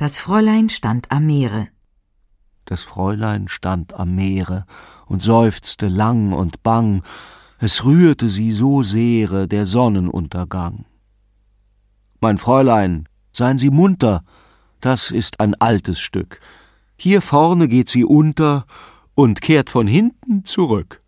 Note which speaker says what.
Speaker 1: Das Fräulein stand am Meere.
Speaker 2: Das Fräulein stand am Meere und seufzte lang und bang, es rührte sie so sehre der Sonnenuntergang. Mein Fräulein, seien Sie munter, das ist ein altes Stück. Hier vorne geht sie unter und kehrt von hinten zurück.